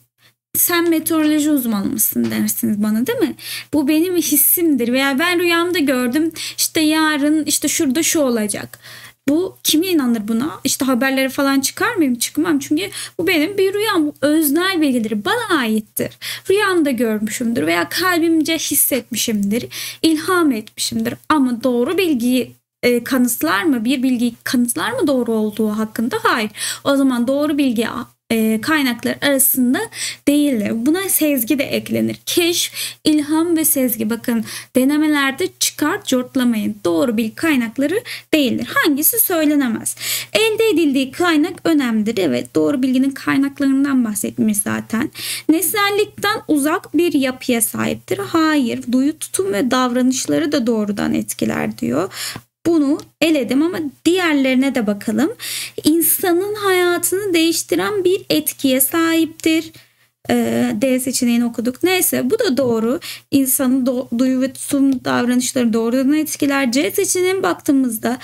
sen meteoroloji uzmanı mısın dersiniz bana değil mi? Bu benim hissimdir veya ben rüyamda gördüm işte yarın işte şurada şu olacak. Bu kim inanır buna? İşte haberlere falan çıkar mıyım? Çıkmam çünkü bu benim bir rüyam. Bu öznel bilgileri bana aittir. Rüyamda görmüşümdür veya kalbimce hissetmişimdir. ilham etmişimdir ama doğru bilgiyi e, kanıtlar mı bir bilgi kanıtlar mı doğru olduğu hakkında hayır. O zaman doğru bilgi e, kaynaklar arasında değildir. Buna sezgi de eklenir. Keşf, ilham ve sezgi. Bakın denemelerde çıkart, cortlamayın. Doğru bir kaynakları değildir. Hangisi söylenemez. Elde edildiği kaynak önemlidir. Evet doğru bilginin kaynaklarından bahsetmiş zaten. Nesnellikten uzak bir yapıya sahiptir. Hayır. Duyu tutum ve davranışları da doğrudan etkiler diyor bunu eledim ama diğerlerine de bakalım. İnsanın hayatını değiştiren bir etkiye sahiptir. Ee, D seçeneğini okuduk. Neyse bu da doğru. İnsanın do- duyu ve tutum davranışları doğrudan etkiler. C seçeneğine baktığımızda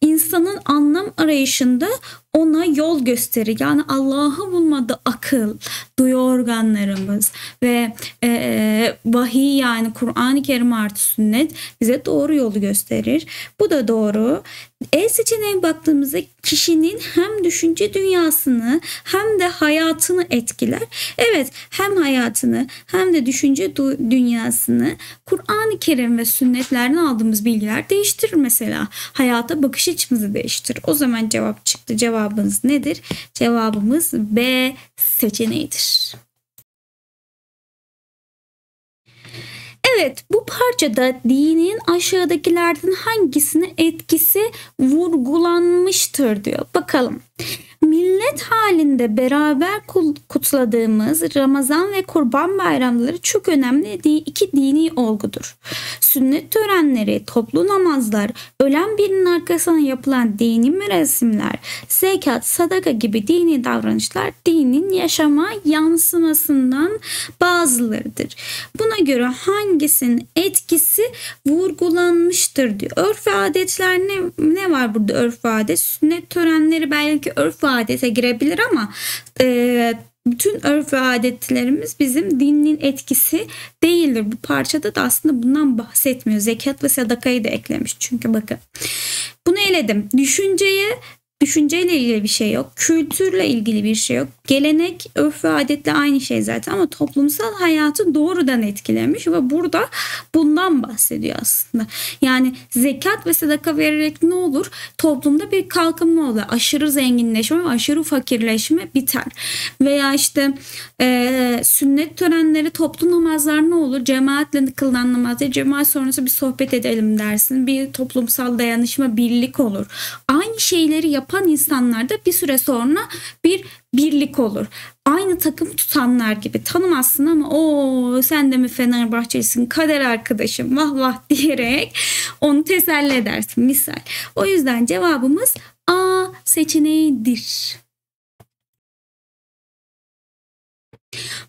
insanın anlam arayışında ona yol gösterir. Yani Allah'ı bulmadı akıl, duyu organlarımız ve e, e, vahiy yani Kur'an-ı Kerim artı sünnet bize doğru yolu gösterir. Bu da doğru. El seçeneğe baktığımızda kişinin hem düşünce dünyasını hem de hayatını etkiler. Evet hem hayatını hem de düşünce dünyasını Kur'an-ı Kerim ve sünnetlerden aldığımız bilgiler değiştirir mesela. Hayata bakış açımızı değiştirir. O zaman cevap çıktı. Cevap cevabınız nedir? Cevabımız B seçeneğidir. Evet bu parçada dinin aşağıdakilerden hangisine etkisi vurgulanmıştır diyor. Bakalım. Millet halinde beraber kutladığımız Ramazan ve Kurban bayramları çok önemli iki dini olgudur. Sünnet törenleri, toplu namazlar, ölen birinin arkasına yapılan dini merasimler, zekat, sadaka gibi dini davranışlar dinin yaşama yansımasından bazılarıdır. Buna göre hangisinin etkisi vurgulanmıştır diyor. Örf ve adetler ne, ne var burada örf ve adet? Sünnet törenleri belki belki örf ve adete girebilir ama e, bütün örf ve adetlerimiz bizim dinin etkisi değildir. Bu parçada da aslında bundan bahsetmiyor. Zekat ve sadakayı da eklemiş çünkü bakın. Bunu eledim. Düşünceyi Düşünceyle ilgili bir şey yok. Kültürle ilgili bir şey yok. Gelenek, örf ve adetle aynı şey zaten ama toplumsal hayatı doğrudan etkilemiş ve burada bundan bahsediyor aslında. Yani zekat ve sadaka vererek ne olur? Toplumda bir kalkınma olur. Aşırı zenginleşme ve aşırı fakirleşme biter. Veya işte e, sünnet törenleri, toplu namazlar ne olur? Cemaatle kılınan namazlar, cemaat sonrası bir sohbet edelim dersin. Bir toplumsal dayanışma, birlik olur. Aynı şeyleri yap yapan insanlarda bir süre sonra bir birlik olur. Aynı takım tutanlar gibi tanımazsın ama o sen de mi Fenerbahçelisin kader arkadaşım vah vah diyerek onu teselli edersin misal. O yüzden cevabımız A seçeneğidir.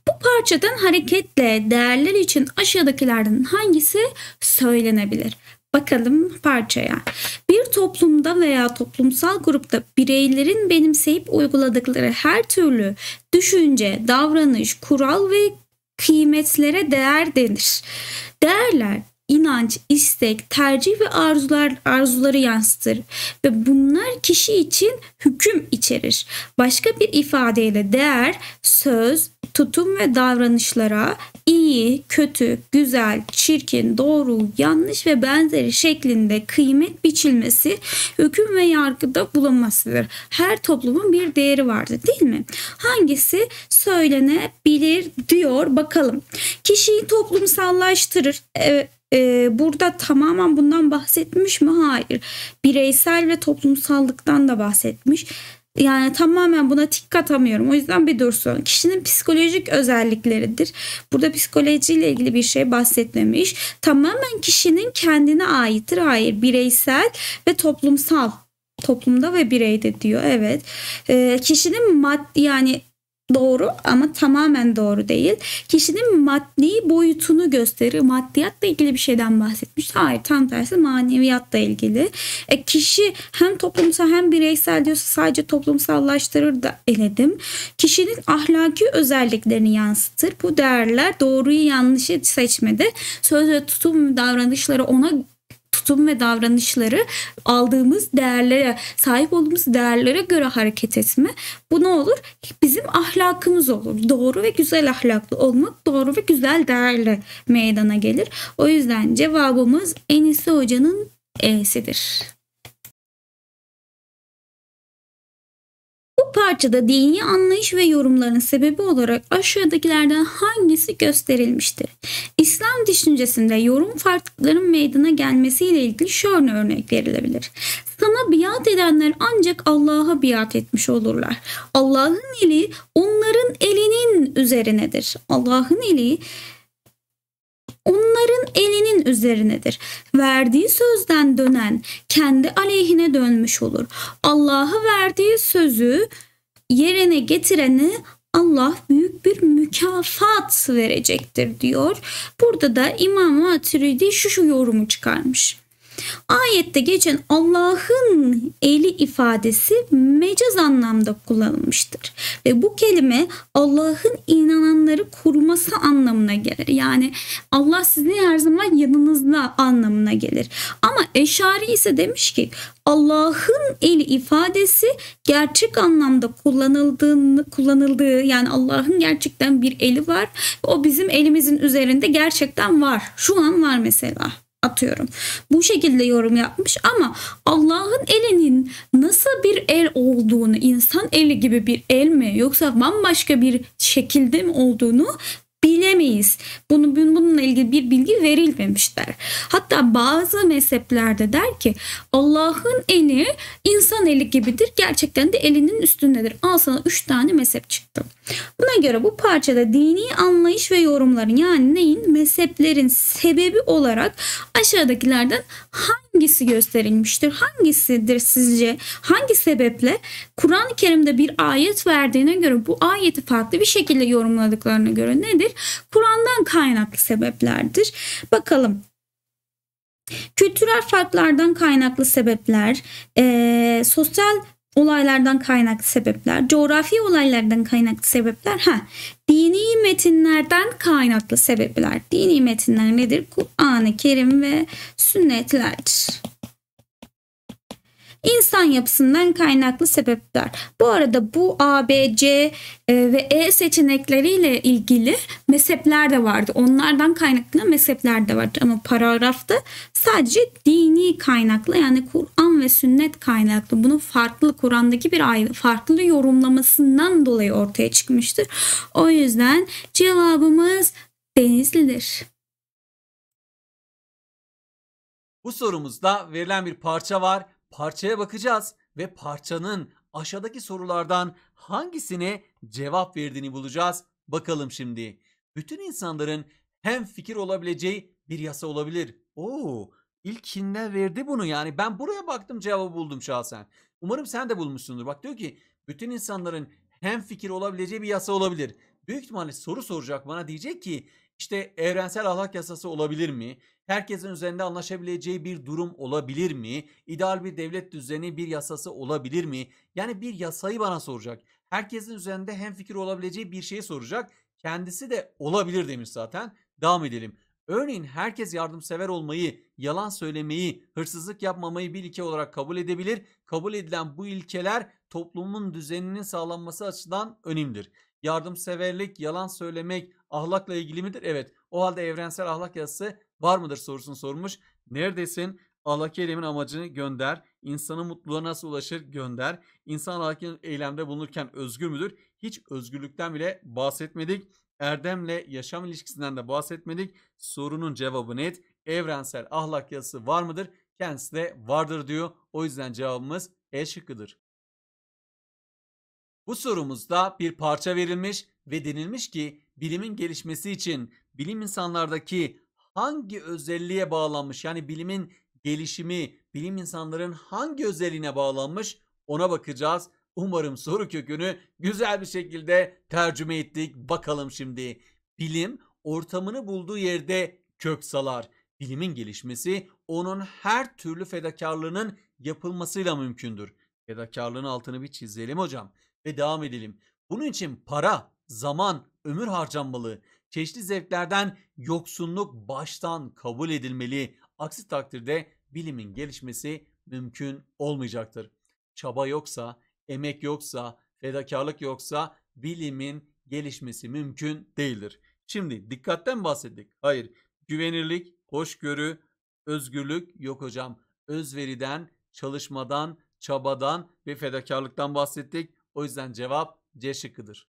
Bu parçadan hareketle değerler için aşağıdakilerden hangisi söylenebilir? Bakalım parçaya. Bir toplumda veya toplumsal grupta bireylerin benimseyip uyguladıkları her türlü düşünce, davranış, kural ve kıymetlere değer denir. Değerler inanç, istek, tercih ve arzular arzuları yansıtır ve bunlar kişi için hüküm içerir. Başka bir ifadeyle değer söz, tutum ve davranışlara iyi, kötü, güzel, çirkin, doğru, yanlış ve benzeri şeklinde kıymet biçilmesi hüküm ve yargıda bulunmasıdır. Her toplumun bir değeri vardır değil mi? Hangisi söylenebilir diyor bakalım. Kişiyi toplumsallaştırır. Evet burada tamamen bundan bahsetmiş mi? Hayır. Bireysel ve toplumsallıktan da bahsetmiş. Yani tamamen buna tik atamıyorum. O yüzden bir dursun. Kişinin psikolojik özellikleridir. Burada psikolojiyle ilgili bir şey bahsetmemiş. Tamamen kişinin kendine aittir. Hayır bireysel ve toplumsal toplumda ve bireyde diyor evet e, kişinin mad yani doğru ama tamamen doğru değil. Kişinin maddi boyutunu gösterir. Maddiyatla ilgili bir şeyden bahsetmiş. Hayır tam tersi maneviyatla ilgili. E, kişi hem toplumsal hem bireysel diyorsa sadece toplumsallaştırır da eledim. Kişinin ahlaki özelliklerini yansıtır. Bu değerler doğruyu yanlışı seçmede söz ve tutum davranışları ona tutum ve davranışları aldığımız değerlere, sahip olduğumuz değerlere göre hareket etme. Bu ne olur? Bizim ahlakımız olur. Doğru ve güzel ahlaklı olmak doğru ve güzel değerle meydana gelir. O yüzden cevabımız Enise Hoca'nın E'sidir. Bu parçada dini anlayış ve yorumların sebebi olarak aşağıdakilerden hangisi gösterilmiştir? İslam düşüncesinde yorum farklılıkların meydana gelmesiyle ilgili şöyle örnek verilebilir. Sana biat edenler ancak Allah'a biat etmiş olurlar. Allah'ın eli onların elinin üzerinedir. Allah'ın eli onların elinin üzerinedir. Verdiği sözden dönen kendi aleyhine dönmüş olur. Allah'a verdiği sözü yerine getireni Allah büyük bir mükafat verecektir diyor. Burada da İmam Maturidi şu, şu yorumu çıkarmış. Ayette geçen Allah'ın eli ifadesi mecaz anlamda kullanılmıştır. Ve bu kelime Allah'ın inananları koruması anlamına gelir. Yani Allah sizin her zaman yanınızda anlamına gelir. Ama Eşari ise demiş ki Allah'ın eli ifadesi gerçek anlamda kullanıldığını kullanıldığı yani Allah'ın gerçekten bir eli var. O bizim elimizin üzerinde gerçekten var. Şu an var mesela atıyorum. Bu şekilde yorum yapmış ama Allah'ın elinin nasıl bir el olduğunu, insan eli gibi bir el mi yoksa bambaşka bir şekilde mi olduğunu bilemeyiz. Bunu, bununla ilgili bir bilgi verilmemişler. Hatta bazı mezheplerde der ki Allah'ın eli insan eli gibidir. Gerçekten de elinin üstündedir. Al sana 3 tane mezhep çıktı. Buna göre bu parçada dini anlayış ve yorumların yani neyin mezheplerin sebebi olarak aşağıdakilerden hangisi gösterilmiştir? Hangisidir sizce? Hangi sebeple Kur'an-ı Kerim'de bir ayet verdiğine göre bu ayeti farklı bir şekilde yorumladıklarına göre nedir? olabilir. Kur'an'dan kaynaklı sebeplerdir. Bakalım Kültürel farklardan kaynaklı sebepler, e, sosyal olaylardan kaynaklı sebepler, coğrafi olaylardan kaynaklı sebepler, ha, dini metinlerden kaynaklı sebepler. Dini metinler nedir? Kur'an-ı Kerim ve sünnetlerdir insan yapısından kaynaklı sebepler. Bu arada bu A, B, C e, ve E seçenekleriyle ilgili mezhepler de vardı. Onlardan kaynaklı mezhepler de vardı ama paragrafta sadece dini kaynaklı yani Kur'an ve sünnet kaynaklı. Bunun farklı Kur'an'daki bir ayrı, farklı yorumlamasından dolayı ortaya çıkmıştır. O yüzden cevabımız Denizli'dir. Bu sorumuzda verilen bir parça var Parçaya bakacağız ve parçanın aşağıdaki sorulardan hangisine cevap verdiğini bulacağız. Bakalım şimdi. Bütün insanların hem fikir olabileceği bir yasa olabilir. Oo, ilkinde verdi bunu yani. Ben buraya baktım cevabı buldum şahsen. Umarım sen de bulmuşsundur. Bak diyor ki bütün insanların hem fikir olabileceği bir yasa olabilir. Büyük ihtimalle soru soracak bana diyecek ki işte evrensel ahlak yasası olabilir mi? herkesin üzerinde anlaşabileceği bir durum olabilir mi? İdeal bir devlet düzeni bir yasası olabilir mi? Yani bir yasayı bana soracak. Herkesin üzerinde hem fikir olabileceği bir şeyi soracak. Kendisi de olabilir demiş zaten. Devam edelim. Örneğin herkes yardımsever olmayı, yalan söylemeyi, hırsızlık yapmamayı bir ilke olarak kabul edebilir. Kabul edilen bu ilkeler toplumun düzeninin sağlanması açısından önemlidir. Yardımseverlik, yalan söylemek ahlakla ilgili midir? Evet. O halde evrensel ahlak yasası var mıdır sorusunu sormuş. Neredesin? Allah eylemin amacını gönder. İnsanın mutluluğa nasıl ulaşır gönder. İnsan ahlaki eylemde bulunurken özgür müdür? Hiç özgürlükten bile bahsetmedik. Erdemle yaşam ilişkisinden de bahsetmedik. Sorunun cevabı net. Evrensel ahlak yasası var mıdır? Kendisi de vardır diyor. O yüzden cevabımız E şıkkıdır. Bu sorumuzda bir parça verilmiş ve denilmiş ki bilimin gelişmesi için bilim insanlardaki hangi özelliğe bağlanmış? Yani bilimin gelişimi, bilim insanların hangi özelliğine bağlanmış? Ona bakacağız. Umarım soru kökünü güzel bir şekilde tercüme ettik. Bakalım şimdi. Bilim ortamını bulduğu yerde kök salar. Bilimin gelişmesi onun her türlü fedakarlığının yapılmasıyla mümkündür. Fedakarlığın altını bir çizelim hocam ve devam edelim. Bunun için para, zaman, ömür harcanmalı çeşitli zevklerden yoksunluk baştan kabul edilmeli. Aksi takdirde bilimin gelişmesi mümkün olmayacaktır. Çaba yoksa, emek yoksa, fedakarlık yoksa bilimin gelişmesi mümkün değildir. Şimdi dikkatten bahsettik. Hayır, güvenirlik, hoşgörü, özgürlük yok hocam. Özveriden, çalışmadan, çabadan ve fedakarlıktan bahsettik. O yüzden cevap C şıkkıdır.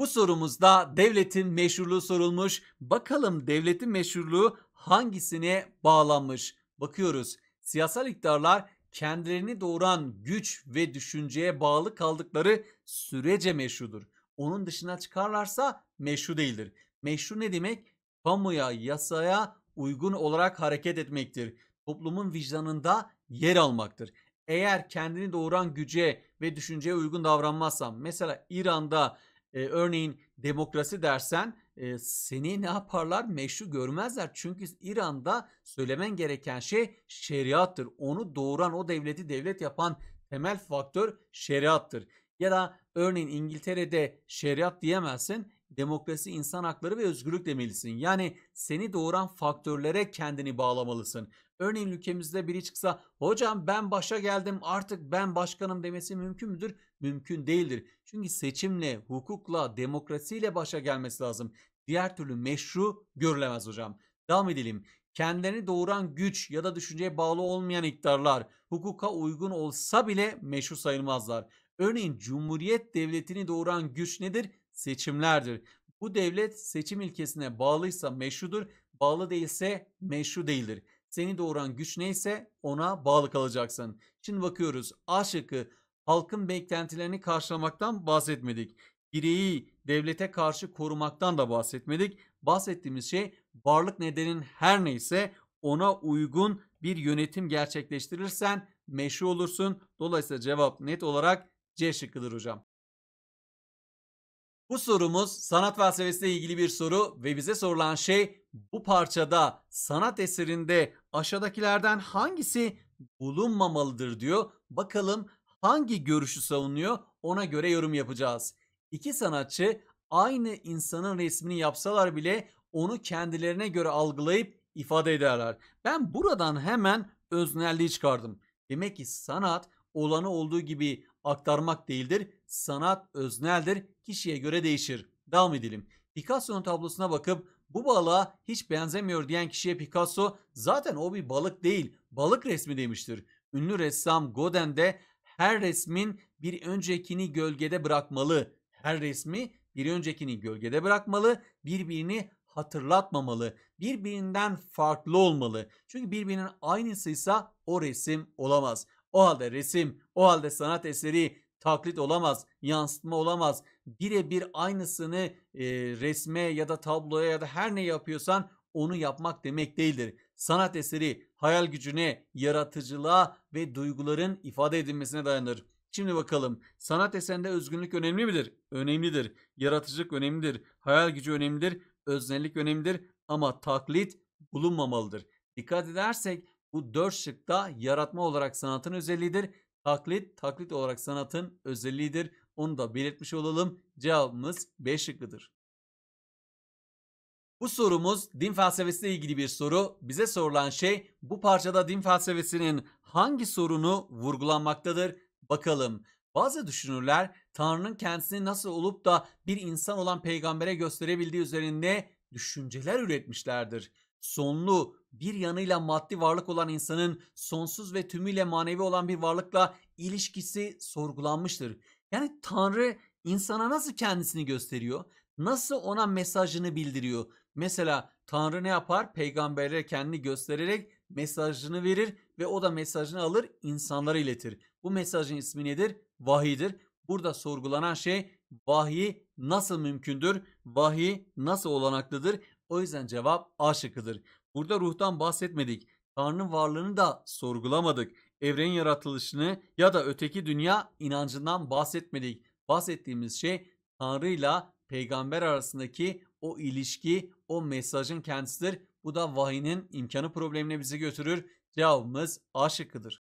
Bu sorumuzda devletin meşruluğu sorulmuş. Bakalım devletin meşruluğu hangisine bağlanmış? Bakıyoruz. Siyasal iktidarlar kendilerini doğuran güç ve düşünceye bağlı kaldıkları sürece meşrudur. Onun dışına çıkarlarsa meşru değildir. Meşru ne demek? Kamuya, yasaya uygun olarak hareket etmektir. Toplumun vicdanında yer almaktır. Eğer kendini doğuran güce ve düşünceye uygun davranmazsam, mesela İran'da e, örneğin demokrasi dersen e, seni ne yaparlar? Meşru görmezler. Çünkü İran'da söylemen gereken şey şeriattır. Onu doğuran o devleti devlet yapan temel faktör şeriattır. Ya da örneğin İngiltere'de şeriat diyemezsin. Demokrasi, insan hakları ve özgürlük demelisin. Yani seni doğuran faktörlere kendini bağlamalısın. Örneğin ülkemizde biri çıksa hocam ben başa geldim artık ben başkanım demesi mümkün müdür? Mümkün değildir. Çünkü seçimle, hukukla, demokrasiyle başa gelmesi lazım. Diğer türlü meşru görülemez hocam. Devam edelim. Kendilerini doğuran güç ya da düşünceye bağlı olmayan iktidarlar hukuka uygun olsa bile meşru sayılmazlar. Örneğin Cumhuriyet devletini doğuran güç nedir? Seçimlerdir. Bu devlet seçim ilkesine bağlıysa meşrudur, bağlı değilse meşru değildir. Seni doğuran güç neyse ona bağlı kalacaksın. Şimdi bakıyoruz A şıkkı halkın beklentilerini karşılamaktan bahsetmedik. Bireyi devlete karşı korumaktan da bahsetmedik. Bahsettiğimiz şey varlık nedenin her neyse ona uygun bir yönetim gerçekleştirirsen meşru olursun. Dolayısıyla cevap net olarak C şıkkıdır hocam. Bu sorumuz sanat felsefesiyle ilgili bir soru ve bize sorulan şey bu parçada sanat eserinde aşağıdakilerden hangisi bulunmamalıdır diyor. Bakalım hangi görüşü savunuyor ona göre yorum yapacağız. İki sanatçı aynı insanın resmini yapsalar bile onu kendilerine göre algılayıp ifade ederler. Ben buradan hemen öznelliği çıkardım. Demek ki sanat olanı olduğu gibi aktarmak değildir. Sanat özneldir, kişiye göre değişir. Devam edelim. Picasso'nun tablosuna bakıp bu balığa hiç benzemiyor diyen kişiye Picasso zaten o bir balık değil, balık resmi demiştir. Ünlü ressam Goden de her resmin bir öncekini gölgede bırakmalı. Her resmi bir öncekini gölgede bırakmalı, birbirini hatırlatmamalı, birbirinden farklı olmalı. Çünkü birbirinin aynısıysa o resim olamaz. O halde resim, o halde sanat eseri taklit olamaz, yansıtma olamaz. Birebir aynısını e, resme ya da tabloya ya da her ne yapıyorsan onu yapmak demek değildir. Sanat eseri hayal gücüne, yaratıcılığa ve duyguların ifade edilmesine dayanır. Şimdi bakalım sanat eserinde özgünlük önemli midir? Önemlidir. Yaratıcılık önemlidir. Hayal gücü önemlidir. Öznellik önemlidir. Ama taklit bulunmamalıdır. Dikkat edersek bu dört şıkta yaratma olarak sanatın özelliğidir. Taklit, taklit olarak sanatın özelliğidir. Onu da belirtmiş olalım. Cevabımız B şıkkıdır. Bu sorumuz din felsefesiyle ilgili bir soru. Bize sorulan şey bu parçada din felsefesinin hangi sorunu vurgulanmaktadır? Bakalım. Bazı düşünürler Tanrı'nın kendisini nasıl olup da bir insan olan peygambere gösterebildiği üzerinde düşünceler üretmişlerdir sonlu, bir yanıyla maddi varlık olan insanın sonsuz ve tümüyle manevi olan bir varlıkla ilişkisi sorgulanmıştır. Yani Tanrı insana nasıl kendisini gösteriyor? Nasıl ona mesajını bildiriyor? Mesela Tanrı ne yapar? Peygamberlere kendini göstererek mesajını verir ve o da mesajını alır insanlara iletir. Bu mesajın ismi nedir? Vahidir. Burada sorgulanan şey vahiy nasıl mümkündür? Vahiy nasıl olanaklıdır? O yüzden cevap A şıkkıdır. Burada ruhtan bahsetmedik. Tanrı'nın varlığını da sorgulamadık. Evrenin yaratılışını ya da öteki dünya inancından bahsetmedik. Bahsettiğimiz şey Tanrı'yla peygamber arasındaki o ilişki, o mesajın kendisidir. Bu da vahinin imkanı problemine bizi götürür. Cevabımız A şıkkıdır.